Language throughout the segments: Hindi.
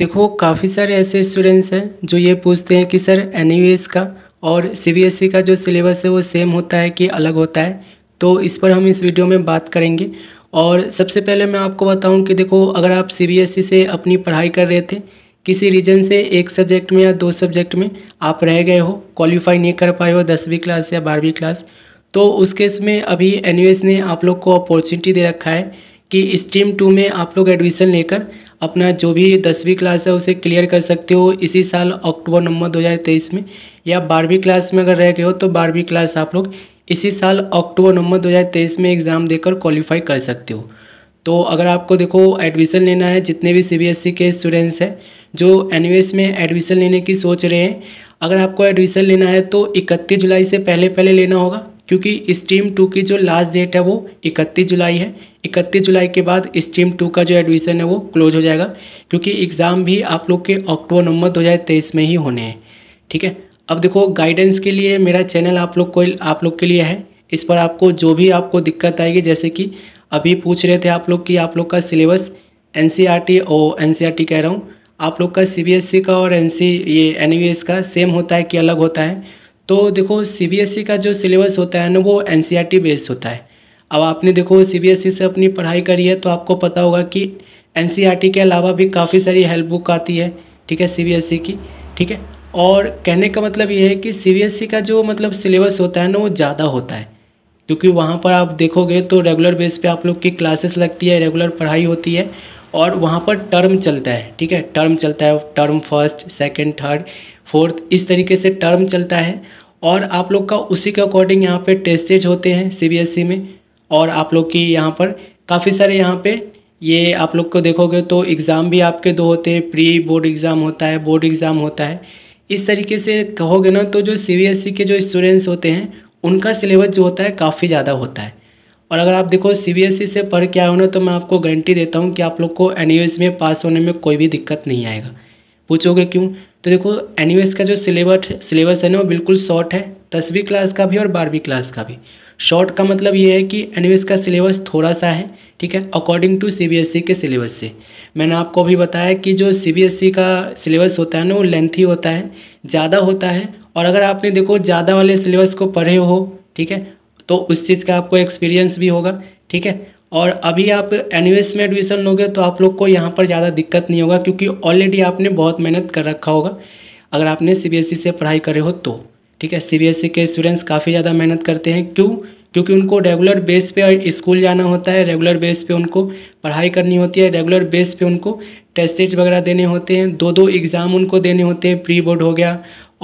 देखो काफ़ी सारे ऐसे स्टूडेंट्स हैं जो ये पूछते हैं कि सर एन का और सी e का जो सिलेबस है वो सेम होता है कि अलग होता है तो इस पर हम इस वीडियो में बात करेंगे और सबसे पहले मैं आपको बताऊं कि देखो अगर आप सी e से अपनी पढ़ाई कर रहे थे किसी रीजन से एक सब्जेक्ट में या दो सब्जेक्ट में आप रह गए हो क्वालिफाई नहीं कर पाए हो दसवीं क्लास या बारहवीं क्लास तो उस केस में अभी एन ने आप लोग को अपॉर्चुनिटी दे रखा है कि स्ट्रीम टू में आप लोग एडमिशन लेकर अपना जो भी दसवीं क्लास है उसे क्लियर कर सकते हो इसी साल अक्टूबर नवंबर 2023 में या बारहवीं क्लास में अगर रह गए हो तो बारहवीं क्लास आप लोग इसी साल अक्टूबर नवंबर 2023 में एग्ज़ाम देकर क्वालिफाई कर सकते हो तो अगर आपको देखो एडमिशन लेना है जितने भी सीबीएसई e के स्टूडेंट्स हैं जो एन में एडमिशन लेने की सोच रहे हैं अगर आपको एडमिशन लेना है तो इकतीस जुलाई से पहले पहले लेना होगा क्योंकि स्ट्रीम टू की जो लास्ट डेट है वो इकतीस जुलाई है इकतीस जुलाई के बाद स्ट्रीम टू का जो एडमिशन है वो क्लोज हो जाएगा क्योंकि एग्ज़ाम भी आप लोग के अक्टूबर नवंबर दो हज़ार तेईस में ही होने हैं ठीक है अब देखो गाइडेंस के लिए मेरा चैनल आप लोग को आप लोग के लिए है इस पर आपको जो भी आपको दिक्कत आएगी जैसे कि अभी पूछ रहे थे आप लोग कि आप लोग का syllabus N C R T और एन सी आर टी कह रहा हूँ आप लोग का सी बी एस सी का और एन सी e, ये एन यू एस का सेम होता है कि अलग होता है तो देखो सीबीएसई e का जो सिलेबस होता है ना वो टी बेस्ड e होता है अब आपने देखो सीबीएसई e से अपनी पढ़ाई करी है तो आपको पता होगा कि टी के अलावा भी काफ़ी सारी हेल्प बुक आती है ठीक है सीबीएसई की ठीक है और कहने का मतलब ये है कि सीबीएसई का जो मतलब सिलेबस होता है ना वो ज़्यादा होता है क्योंकि वहाँ पर आप देखोगे तो रेगुलर बेस पे आप लोग की क्लासेस लगती है रेगुलर पढ़ाई होती है और वहाँ पर टर्म चलता है ठीक है टर्म चलता है term first second third fourth इस तरीके से टर्म चलता है और आप लोग का उसी के अकॉर्डिंग यहाँ पे टेस्टेज होते हैं सीबीएसई e में और आप लोग की यहाँ पर काफ़ी सारे यहाँ पे ये आप लोग को देखोगे तो एग्ज़ाम भी आपके दो होते हैं प्री बोर्ड एग्ज़ाम होता है बोर्ड एग्ज़ाम होता है इस तरीके से कहोगे ना तो जो सी e के जो स्टूडेंट्स होते हैं उनका सिलेबस जो होता है काफ़ी ज़्यादा होता है और अगर आप देखो सी e से पढ़ के आए हो ना तो मैं आपको गारंटी देता हूँ कि आप लोग को एन में पास होने में कोई भी दिक्कत नहीं आएगा पूछोगे क्यों तो देखो एन का जो सिलेबस सिलेबस है ना वो बिल्कुल शॉर्ट है दसवीं क्लास का भी और बारहवीं क्लास का भी शॉर्ट का मतलब ये है कि एन का सिलेबस थोड़ा सा है ठीक है अकॉर्डिंग टू सी के सिलेबस से मैंने आपको भी बताया कि जो सी e का सिलेबस होता है ना वो लेंथी होता है ज़्यादा होता है और अगर आपने देखो ज़्यादा वाले सिलेबस को पढ़े हो ठीक है तो उस चीज़ का आपको एक्सपीरियंस भी होगा ठीक है और अभी आप एन में एडमिशन लोगे तो आप लोग को यहाँ पर ज़्यादा दिक्कत नहीं होगा क्योंकि ऑलरेडी आपने बहुत मेहनत कर रखा होगा अगर आपने सी e से पढ़ाई करे हो तो ठीक है सी e के स्टूडेंट्स काफ़ी ज़्यादा मेहनत करते हैं क्यों क्योंकि उनको रेगुलर बेस पे स्कूल जाना होता है रेगुलर बेस पे उनको पढ़ाई करनी होती है रेगुलर बेस पे उनको टेस्टेज वगैरह देने होते हैं दो दो एग्ज़ाम उनको देने होते हैं प्री बोर्ड हो गया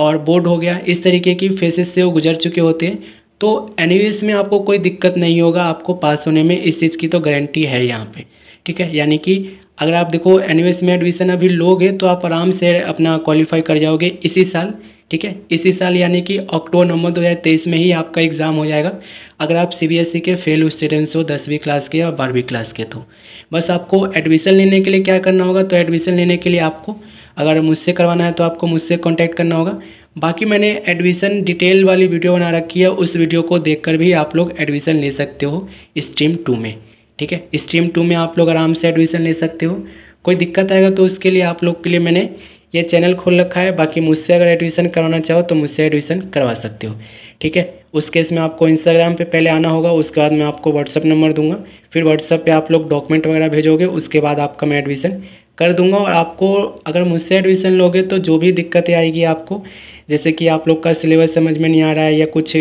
और बोर्ड हो गया इस तरीके की फेसेस से वो गुजर चुके होते हैं तो एनी में आपको कोई दिक्कत नहीं होगा आपको पास होने में इस चीज़ की तो गारंटी है यहाँ पे ठीक है यानी कि अगर आप देखो एनी में एडमिशन अभी लोगे तो आप आराम से अपना क्वालिफाई कर जाओगे इसी साल ठीक है इसी साल यानी कि अक्टूबर नवंबर दो हज़ार तेईस में ही आपका एग्ज़ाम हो जाएगा अगर आप सी e के फेल स्टूडेंट्स हो दसवीं क्लास के और बारहवीं क्लास के तो बस आपको एडमिशन लेने के लिए क्या करना होगा तो एडमिशन लेने के लिए आपको अगर मुझसे करवाना है तो आपको मुझसे कॉन्टैक्ट करना होगा बाकी मैंने एडमिशन डिटेल वाली वीडियो बना रखी है उस वीडियो को देखकर भी आप लोग एडमिशन ले सकते हो स्ट्रीम टू में ठीक है स्ट्रीम टू में आप लोग आराम से एडमिशन ले सकते हो कोई दिक्कत आएगा तो उसके लिए आप लोग के लिए मैंने ये चैनल खोल रखा है बाकी मुझसे अगर एडमिशन करवाना चाहो तो मुझसे एडमिशन करवा सकते हो ठीक है उस केस में आपको इंस्टाग्राम पे पहले आना होगा उसके बाद मैं आपको व्हाट्सअप नंबर दूंगा फिर व्हाट्सअप पे आप लोग डॉक्यूमेंट वगैरह भेजोगे उसके बाद आपका मैं एडमिशन कर दूंगा और आपको अगर मुझसे एडमिशन लोगे तो जो भी दिक्कतें आएगी आपको जैसे कि आप लोग का सिलेबस समझ में नहीं आ रहा है या कुछ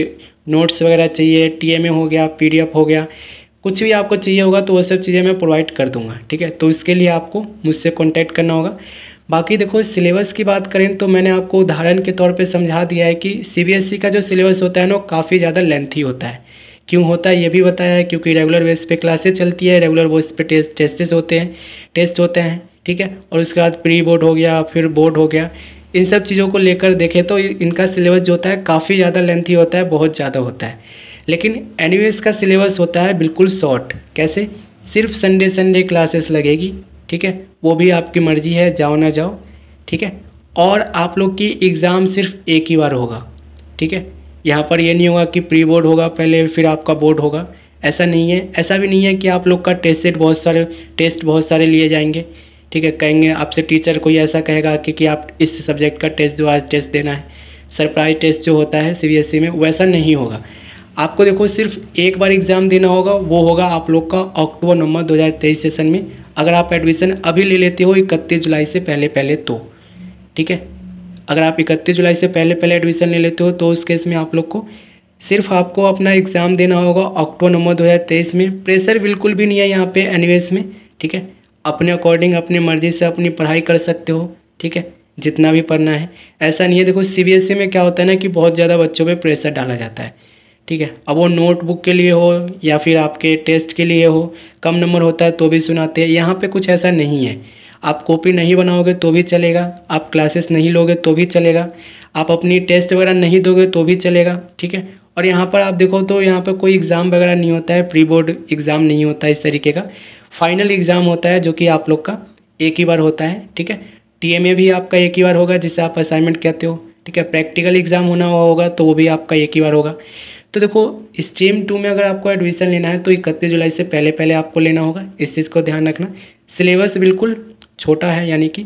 नोट्स वगैरह चाहिए टी हो गया पी हो गया कुछ भी आपको चाहिए होगा तो वह सब चीज़ें मैं प्रोवाइड कर दूँगा ठीक है तो इसके लिए आपको मुझसे कॉन्टैक्ट करना होगा बाकी देखो सिलेबस की बात करें तो मैंने आपको उदाहरण के तौर पे समझा दिया है कि सीबीएसई e का जो सिलेबस होता है ना काफ़ी ज़्यादा लेंथी होता है क्यों होता है ये भी बताया है क्योंकि रेगुलर बेस पे क्लासेस चलती है रेगुलर बेस पे टेस्ट टेस्टेस होते हैं टेस्ट होते हैं ठीक है और उसके बाद प्री बोर्ड हो गया फिर बोर्ड हो गया इन सब चीज़ों को लेकर देखें तो इनका सिलेबस जो होता है काफ़ी ज़्यादा लेंथी होता है बहुत ज़्यादा होता है लेकिन एन का सिलेबस होता है बिल्कुल शॉर्ट कैसे सिर्फ संडे संडे क्लासेस लगेगी ठीक है वो भी आपकी मर्ज़ी है जाओ ना जाओ ठीक है और आप लोग की एग्ज़ाम सिर्फ एक ही बार होगा ठीक है यहाँ पर यह नहीं होगा कि प्री बोर्ड होगा पहले फिर आपका बोर्ड होगा ऐसा नहीं है ऐसा भी नहीं है कि आप लोग का टेस्ट सेट बहुत सारे टेस्ट बहुत सारे लिए जाएंगे ठीक है कहेंगे आपसे टीचर कोई ऐसा कहेगा कि, कि आप इस सब्जेक्ट का टेस्ट जो आज टेस्ट देना है सरप्राइज टेस्ट जो होता है सी e में वैसा नहीं होगा आपको देखो सिर्फ एक बार एग्ज़ाम देना होगा वो होगा आप लोग का अक्टूबर नवंबर 2023 सेशन में अगर आप एडमिशन अभी ले लेते हो इकतीस जुलाई से पहले पहले तो ठीक है अगर आप इकतीस जुलाई से पहले पहले एडमिशन ले लेते हो तो उस केस में आप लोग को सिर्फ आपको अपना एग्ज़ाम देना होगा अक्टूबर नवंबर दो में प्रेशर बिल्कुल भी नहीं है यहाँ पर एनवेस में ठीक है अपने अकॉर्डिंग अपने मर्ज़ी से अपनी पढ़ाई कर सकते हो ठीक है जितना भी पढ़ना है ऐसा नहीं है देखो सी e में क्या होता है ना कि बहुत ज़्यादा बच्चों पर प्रेशर डाला जाता है ठीक है अब वो नोटबुक के लिए हो या फिर आपके टेस्ट के लिए हो कम नंबर होता है तो भी सुनाते हैं यहाँ पे कुछ ऐसा नहीं है आप कॉपी नहीं बनाओगे तो भी चलेगा आप क्लासेस नहीं लोगे तो भी चलेगा आप अपनी टेस्ट वगैरह नहीं दोगे तो भी चलेगा ठीक है और यहाँ पर आप देखो तो यहाँ पर कोई एग्ज़ाम वगैरह नहीं होता है प्री बोर्ड एग्ज़ाम नहीं होता है इस तरीके का फाइनल एग्ज़ाम होता है जो कि आप लोग का एक ही बार होता है ठीक है ए भी आपका एक ही बार होगा जिससे आप असाइनमेंट कहते हो ठीक है प्रैक्टिकल एग्ज़ाम होना हुआ होगा तो वो भी आपका एक ही बार होगा तो देखो स्ट्रीम टू में अगर आपको एडमिशन लेना है तो इकतीस जुलाई से पहले पहले आपको लेना होगा इस चीज़ को ध्यान रखना सिलेबस बिल्कुल छोटा है यानी कि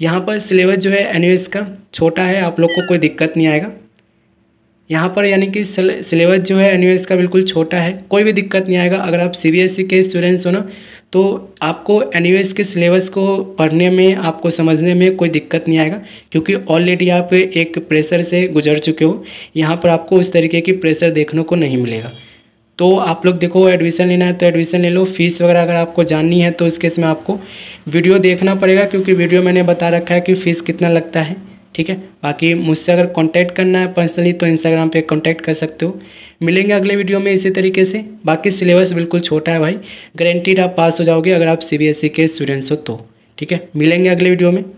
यहाँ पर सिलेबस जो है एन का छोटा है आप लोग को कोई दिक्कत नहीं आएगा यहाँ पर यानी कि सिलेबस जो है एन का बिल्कुल छोटा है कोई भी दिक्कत नहीं आएगा अगर आप सी e के स्टूडेंट्स हो ना तो आपको एन के सिलेबस को पढ़ने में आपको समझने में कोई दिक्कत नहीं आएगा क्योंकि ऑलरेडी आप एक प्रेशर से गुजर चुके हो यहाँ पर आपको उस तरीके की प्रेशर देखने को नहीं मिलेगा तो आप लोग देखो एडमिशन लेना है तो एडमिशन ले लो फीस वगैरह अगर आपको जाननी है तो उस केस में आपको वीडियो देखना पड़ेगा क्योंकि वीडियो मैंने बता रखा है कि फ़ीस कितना लगता है ठीक है बाकी मुझसे अगर कांटेक्ट करना है पर्सनली तो इंस्टाग्राम पे कांटेक्ट कर सकते हो मिलेंगे अगले वीडियो में इसी तरीके से बाकी सिलेबस बिल्कुल छोटा है भाई गारंटीड आप पास हो जाओगे अगर आप सी e के स्टूडेंट्स हो तो ठीक है मिलेंगे अगले वीडियो में